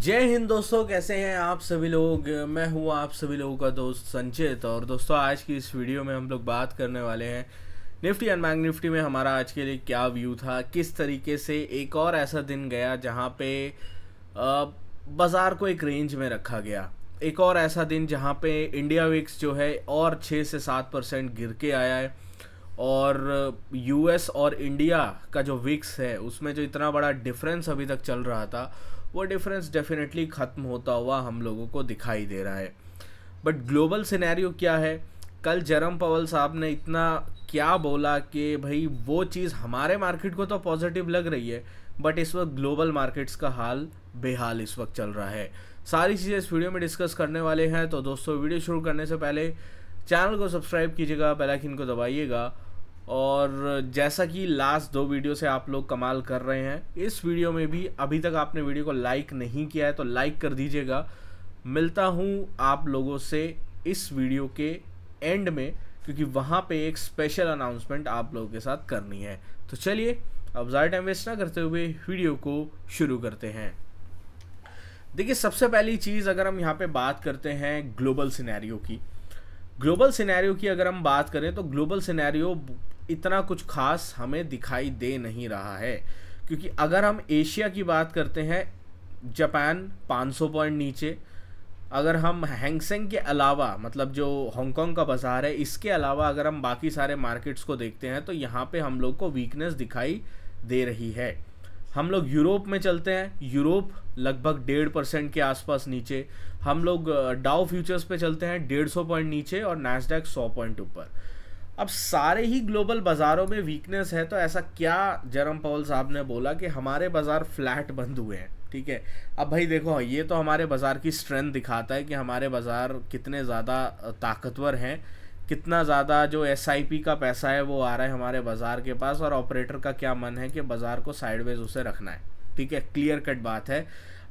जय हिंद दोस्तों कैसे हैं आप सभी लोग मैं हूँ आप सभी लोगों का दोस्त संचित और दोस्तों आज की इस वीडियो में हम लोग बात करने वाले हैं निफ्टी एंड बैंक निफ्टी में हमारा आज के लिए क्या व्यू था किस तरीके से एक और ऐसा दिन गया जहाँ पे बाज़ार को एक रेंज में रखा गया एक और ऐसा दिन जहाँ पे इंडिया विक्स जो है और छः से सात परसेंट गिर के आया है और यूएस और इंडिया का जो विक्स है उसमें जो इतना बड़ा डिफरेंस अभी तक चल रहा था वो डिफरेंस डेफिनेटली ख़त्म होता हुआ हम लोगों को दिखाई दे रहा है बट ग्लोबल सिनेरियो क्या है कल जरम पवल साहब ने इतना क्या बोला कि भाई वो चीज़ हमारे मार्केट को तो पॉजिटिव लग रही है बट इस वक्त ग्लोबल मार्केट्स का हाल बेहाल इस वक्त चल रहा है सारी चीज़ें इस वीडियो में डिस्कस करने वाले हैं तो दोस्तों वीडियो शुरू करने से पहले चैनल को सब्सक्राइब कीजिएगा बेलाइकिन को दबाइएगा और जैसा कि लास्ट दो वीडियो से आप लोग कमाल कर रहे हैं इस वीडियो में भी अभी तक आपने वीडियो को लाइक नहीं किया है तो लाइक कर दीजिएगा मिलता हूँ आप लोगों से इस वीडियो के एंड में क्योंकि वहाँ पे एक स्पेशल अनाउंसमेंट आप लोगों के साथ करनी है तो चलिए अब ज़्यादा टाइम वेस्ट ना करते हुए वीडियो को शुरू करते हैं देखिए सबसे पहली चीज़ अगर हम यहाँ पे बात करते हैं ग्लोबल सिनेरियो की ग्लोबल सिनेरियो की अगर हम बात करें तो ग्लोबल सिनेरियो इतना कुछ खास हमें दिखाई दे नहीं रहा है क्योंकि अगर हम एशिया की बात करते हैं जापान 500 पॉइंट नीचे अगर हम हैंगसेंग के अलावा मतलब जो हांगकांग का बाज़ार है इसके अलावा अगर हम बाकी सारे मार्केट्स को देखते हैं तो यहाँ पे हम लोग को वीकनेस दिखाई दे रही है हम लोग यूरोप में चलते हैं यूरोप लगभग डेढ़ परसेंट के आसपास नीचे हम लोग डाउ फ्यूचर्स पे चलते हैं डेढ़ सौ पॉइंट नीचे और नैसडैक सौ पॉइंट ऊपर अब सारे ही ग्लोबल बाज़ारों में वीकनेस है तो ऐसा क्या जरम पॉल साहब ने बोला कि हमारे बाज़ार फ्लैट बंद हुए हैं ठीक है अब भाई देखो ये तो हमारे बाज़ार की स्ट्रेंथ दिखाता है कि हमारे बाज़ार कितने ज़्यादा ताकतवर हैं कितना ज़्यादा जो एस का पैसा है वो आ रहा है हमारे बाज़ार के पास और ऑपरेटर का क्या मन है कि बाज़ार को साइडवेज उसे रखना है ठीक है क्लियर कट बात है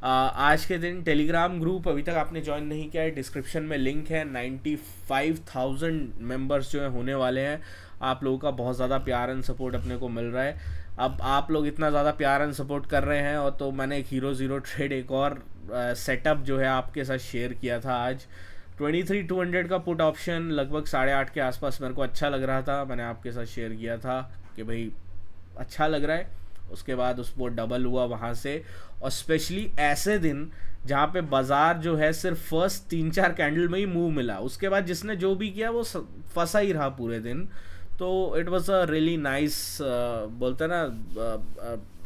आज के दिन टेलीग्राम ग्रुप अभी तक आपने ज्वाइन नहीं किया है डिस्क्रिप्शन में लिंक है नाइन्टी फाइव थाउजेंड मेम्बर्स जो है होने वाले हैं आप लोगों का बहुत ज़्यादा प्यार एंड सपोर्ट अपने को मिल रहा है अब आप लोग इतना ज़्यादा प्यार एंड सपोर्ट कर रहे हैं और तो मैंने एक हीरो ज़ीरो ट्रेड एक और सेटअप जो है आपके साथ शेयर किया था आज ट्वेंटी थ्री टू हंड्रेड का पुट ऑप्शन लगभग साढ़े आठ के आसपास मेरे को अच्छा लग रहा था मैंने आपके साथ शेयर किया था कि भाई अच्छा लग रहा है उसके बाद उस वो डबल हुआ वहाँ से और स्पेशली ऐसे दिन जहाँ पे बाज़ार जो है सिर्फ फर्स्ट तीन चार कैंडल में ही मूव मिला उसके बाद जिसने जो भी किया वो फंसा ही रहा पूरे दिन तो it was a really nice बोलते ना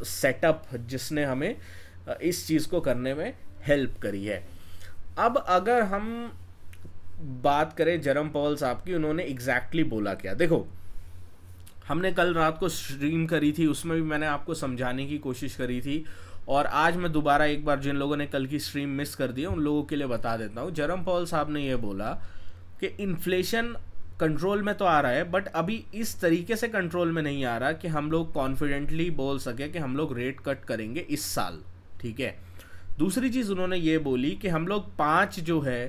सेटअप uh, uh, जिसने हमें uh, इस चीज़ को करने में हेल्प करी है अब अगर हम बात करें जरम पॉल साहब की उन्होंने एग्जैक्टली exactly बोला क्या देखो हमने कल रात को स्ट्रीम करी थी उसमें भी मैंने आपको समझाने की कोशिश करी थी और आज मैं दोबारा एक बार जिन लोगों ने कल की स्ट्रीम मिस कर दी है उन लोगों के लिए बता देता हूँ जरम पॉल साहब ने यह बोला कि इन्फ्लेशन कंट्रोल में तो आ रहा है बट अभी इस तरीके से कंट्रोल में नहीं आ रहा कि हम लोग कॉन्फिडेंटली बोल सके कि हम लोग रेट कट करेंगे इस साल ठीक है दूसरी चीज़ उन्होंने ये बोली कि हम लोग पाँच जो है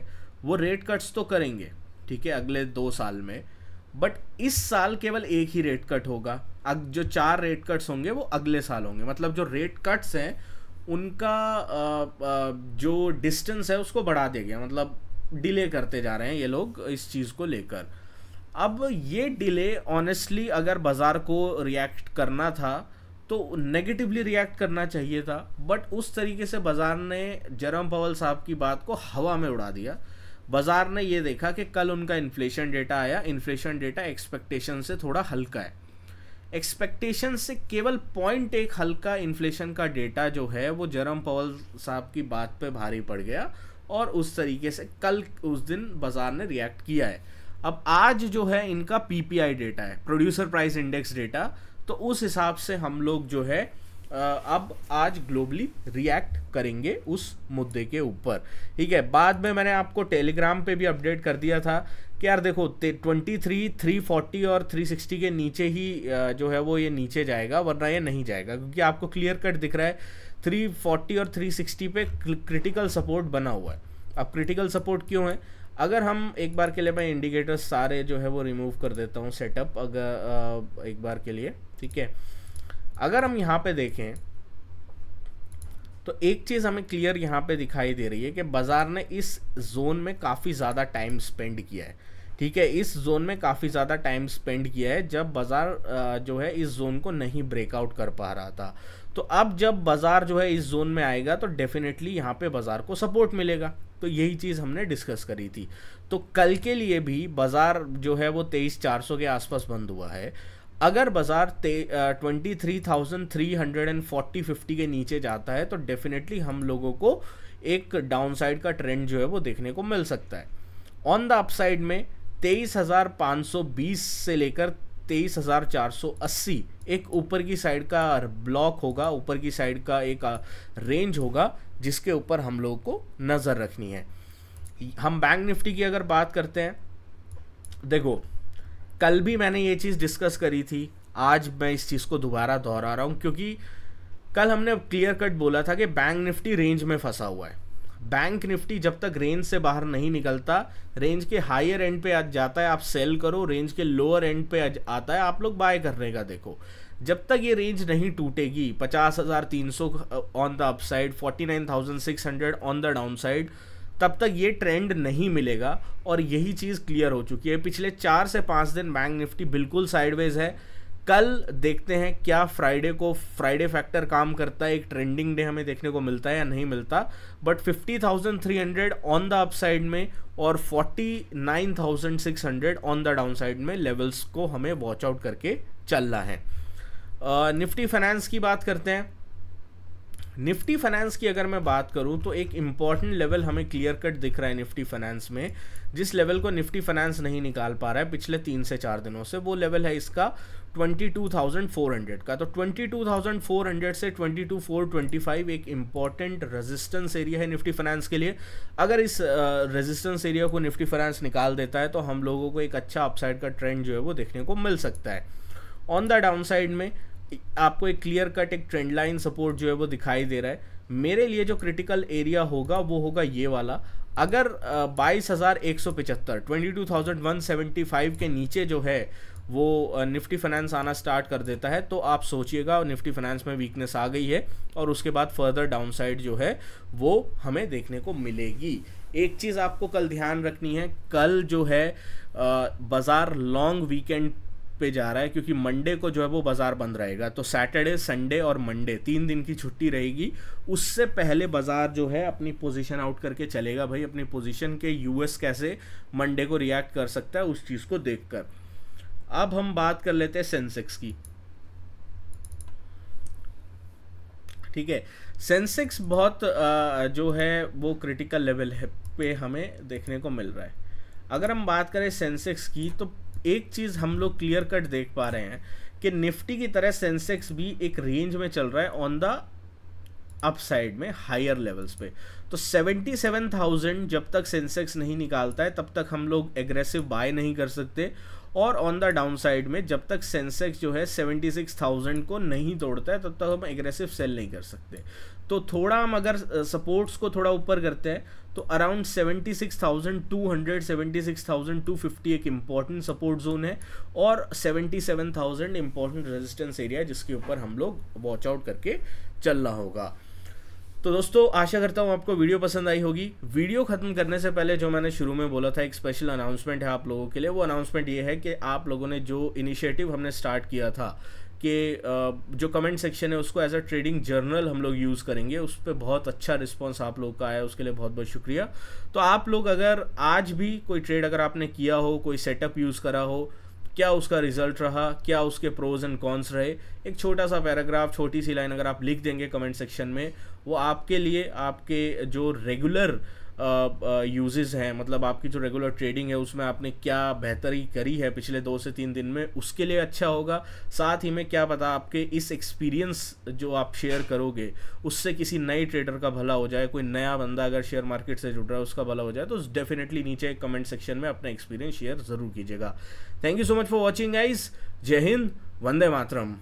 वो रेट कट्स तो करेंगे ठीक है अगले दो साल में बट इस साल केवल एक ही रेट कट होगा अब जो चार रेट कट्स होंगे वो अगले साल होंगे मतलब जो रेट कट्स हैं उनका आ, आ, जो डिस्टेंस है उसको बढ़ा दिया गया मतलब डिले करते जा रहे हैं ये लोग इस चीज़ को लेकर अब ये डिले ऑनेस्टली अगर बाज़ार को रिएक्ट करना था तो नेगेटिवली रिएक्ट करना चाहिए था बट उस तरीके से बाज़ार ने जरम पवल साहब की बात को हवा में उड़ा दिया बाजार ने ये देखा कि कल उनका इन्फ्लेशन डेटा आया इन्फ्लेशन डेटा एक्सपेक्टेशन से थोड़ा हल्का है एक्सपेक्टेशन से केवल पॉइंट एक हल्का इन्फ्लेशन का डेटा जो है वो जरम पवल साहब की बात पे भारी पड़ गया और उस तरीके से कल उस दिन बाजार ने रिएक्ट किया है अब आज जो है इनका पीपीआई डेटा है प्रोड्यूसर प्राइस इंडेक्स डेटा तो उस हिसाब से हम लोग जो है अब आज ग्लोबली रिएक्ट करेंगे उस मुद्दे के ऊपर ठीक है बाद में मैंने आपको टेलीग्राम पे भी अपडेट कर दिया था कि यार देखो ट्वेंटी थ्री थ्री फोर्टी और थ्री सिक्सटी के नीचे ही जो है वो ये नीचे जाएगा वरना ये नहीं जाएगा क्योंकि आपको क्लियर कट दिख रहा है थ्री फोर्टी और थ्री सिक्सटी पे क्रिटिकल सपोर्ट बना हुआ है अब क्रिटिकल सपोर्ट क्यों है अगर हम एक बार के लिए मैं इंडिकेटर्स सारे जो है वो रिमूव कर देता हूँ सेटअप अगर एक बार के लिए ठीक है अगर हम यहाँ पे देखें तो एक चीज़ हमें क्लियर यहाँ पे दिखाई दे रही है कि बाज़ार ने इस जोन में काफ़ी ज़्यादा टाइम स्पेंड किया है ठीक है इस जोन में काफ़ी ज़्यादा टाइम स्पेंड किया है जब बाज़ार जो है इस जोन को नहीं ब्रेकआउट कर पा रहा था तो अब जब बाज़ार जो है इस जोन में आएगा तो डेफिनेटली यहाँ पे बाज़ार को सपोर्ट मिलेगा तो यही चीज़ हमने डिस्कस करी थी तो कल के लिए भी बाज़ार जो है वो तेईस चार सौ के आसपास बंद हुआ है अगर बाज़ार twenty three thousand three hundred and forty fifty के नीचे जाता है तो डेफिनेटली हम लोगों को एक डाउनसाइड का ट्रेंड जो है वो देखने को मिल सकता है ऑन द अपसाइड में तेईस हज़ार पाँच सौ बीस से लेकर तेईस हज़ार चार सौ अस्सी एक ऊपर की साइड का ब्लॉक होगा ऊपर की साइड का एक रेंज होगा जिसके ऊपर हम लोगों को नज़र रखनी है हम बैंक निफ्टी की अगर बात करते हैं देखो कल भी मैंने ये चीज़ डिस्कस करी थी आज मैं इस चीज़ को दोबारा दोहरा रहा हूँ क्योंकि कल हमने क्लियर कट बोला था कि बैंक निफ्टी रेंज में फंसा हुआ है बैंक निफ्टी जब तक रेंज से बाहर नहीं निकलता रेंज के हायर एंड पे आज जाता है आप सेल करो रेंज के लोअर एंड पे आज आता है आप लोग बाय करने का देखो जब तक ये रेंज नहीं टूटेगी पचास हज़ार तीन सौ on the upside forty nine thousand six hundred on the down side तब तक ये ट्रेंड नहीं मिलेगा और यही चीज़ क्लियर हो चुकी है पिछले चार से पाँच दिन बैंक निफ्टी बिल्कुल साइडवेज है कल देखते हैं क्या फ्राइडे को फ्राइडे फैक्टर काम करता है एक ट्रेंडिंग डे हमें देखने को मिलता है या नहीं मिलता बट 50,300 ऑन द अपसाइड में और 49,600 ऑन द डाउनसाइड में लेवल्स को हमें वॉच आउट करके चलना है निफ्टी फाइनेंस की बात करते हैं निफ्टी फाइनेंस की अगर मैं बात करूं तो एक इम्पॉर्टेंट लेवल हमें क्लियर कट दिख रहा है निफ्टी फाइनेंस में जिस लेवल को निफ्टी फाइनेंस नहीं निकाल पा रहा है पिछले तीन से चार दिनों से वो लेवल है इसका 22,400 का तो 22,400 से 22,425 एक इम्पॉर्टेंट रेजिस्टेंस एरिया है निफ्टी फाइनेंस के लिए अगर इस रेजिस्टेंस uh, एरिया को निफ्टी फाइनेंस निकाल देता है तो हम लोगों को एक अच्छा अपसाइड का ट्रेंड जो है वो देखने को मिल सकता है ऑन द डाउन साइड में आपको एक क्लियर कट एक ट्रेंड लाइन सपोर्ट जो है वो दिखाई दे रहा है मेरे लिए जो क्रिटिकल एरिया होगा वो होगा ये वाला अगर बाईस हज़ार एक सौ पिचहत्तर twenty two thousand one seventy five के नीचे जो है वो निफ्टी फाइनेंस आना स्टार्ट कर देता है तो आप सोचिएगा निफ्टी फाइनेंस में वीकनेस आ गई है और उसके बाद फर्दर डाउनसाइड जो है वो हमें देखने को मिलेगी एक चीज़ आपको कल ध्यान रखनी है कल जो है बाज़ार लॉन्ग वीकेंड पे जा रहा है क्योंकि मंडे को जो है वो बाज़ार बंद रहेगा तो सैटरडे संडे और मंडे तीन दिन की छुट्टी रहेगी उससे पहले बाज़ार जो है अपनी पोजीशन आउट करके चलेगा भाई अपनी पोजीशन के यूएस कैसे मंडे को रिएक्ट कर सकता है उस चीज़ को देखकर अब हम बात कर लेते हैं सेंसेक्स की ठीक है सेंसेक्स बहुत जो है वो क्रिटिकल लेवल है पे हमें देखने को मिल रहा है अगर हम बात करें सेंसेक्स की तो एक चीज़ हम लोग क्लियर कट देख पा रहे हैं कि निफ्टी की तरह सेंसेक्स भी एक रेंज में चल रहा है ऑन द अपसाइड में हायर लेवल्स पे तो 77,000 जब तक सेंसेक्स नहीं निकालता है तब तक हम लोग एग्रेसिव बाय नहीं कर सकते और ऑन द डाउन साइड में जब तक सेंसेक्स जो है 76,000 को नहीं तोड़ता है तब तक हम एग्रेसिव सेल नहीं कर सकते तो थोड़ा हम अगर सपोर्ट्स को थोड़ा ऊपर करते हैं तो around seventy seventy six six thousand thousand two hundred two fifty एक इम्पॉर्टेंट सपोर्ट जोन है और seven thousand important resistance area है जिसके ऊपर हम लोग वॉच आउट करके चलना होगा तो दोस्तों आशा करता हूँ आपको वीडियो पसंद आई होगी वीडियो ख़त्म करने से पहले जो मैंने शुरू में बोला था एक स्पेशल अनाउंसमेंट है आप लोगों के लिए वो अनाउंसमेंट ये है कि आप लोगों ने जो इनिशिएटिव हमने स्टार्ट किया था कि जो कमेंट सेक्शन है उसको एज अ ट्रेडिंग जर्नल हम लोग यूज़ करेंगे उस पर बहुत अच्छा रिस्पॉन्स आप लोग का आया उसके लिए बहुत बहुत शुक्रिया तो आप लोग अगर आज भी कोई ट्रेड अगर आपने किया हो कोई सेटअप यूज़ करा हो क्या उसका रिजल्ट रहा क्या उसके प्रोज एंड कॉन्स रहे एक छोटा सा पैराग्राफ छोटी सी लाइन अगर आप लिख देंगे कमेंट सेक्शन में वो आपके लिए आपके जो रेगुलर यूजेस हैं मतलब आपकी जो रेगुलर ट्रेडिंग है उसमें आपने क्या बेहतरी करी है पिछले दो से तीन दिन में उसके लिए अच्छा होगा साथ ही में क्या पता आपके इस एक्सपीरियंस जो आप शेयर करोगे उससे किसी नए ट्रेडर का भला हो जाए कोई नया बंदा अगर शेयर मार्केट से जुड़ रहा है उसका भला हो जाए तो डेफिनेटली नीचे कमेंट सेक्शन में अपना एक्सपीरियंस शेयर ज़रूर कीजिएगा thank you so much for watching guys जय हिंद वंदे मातरम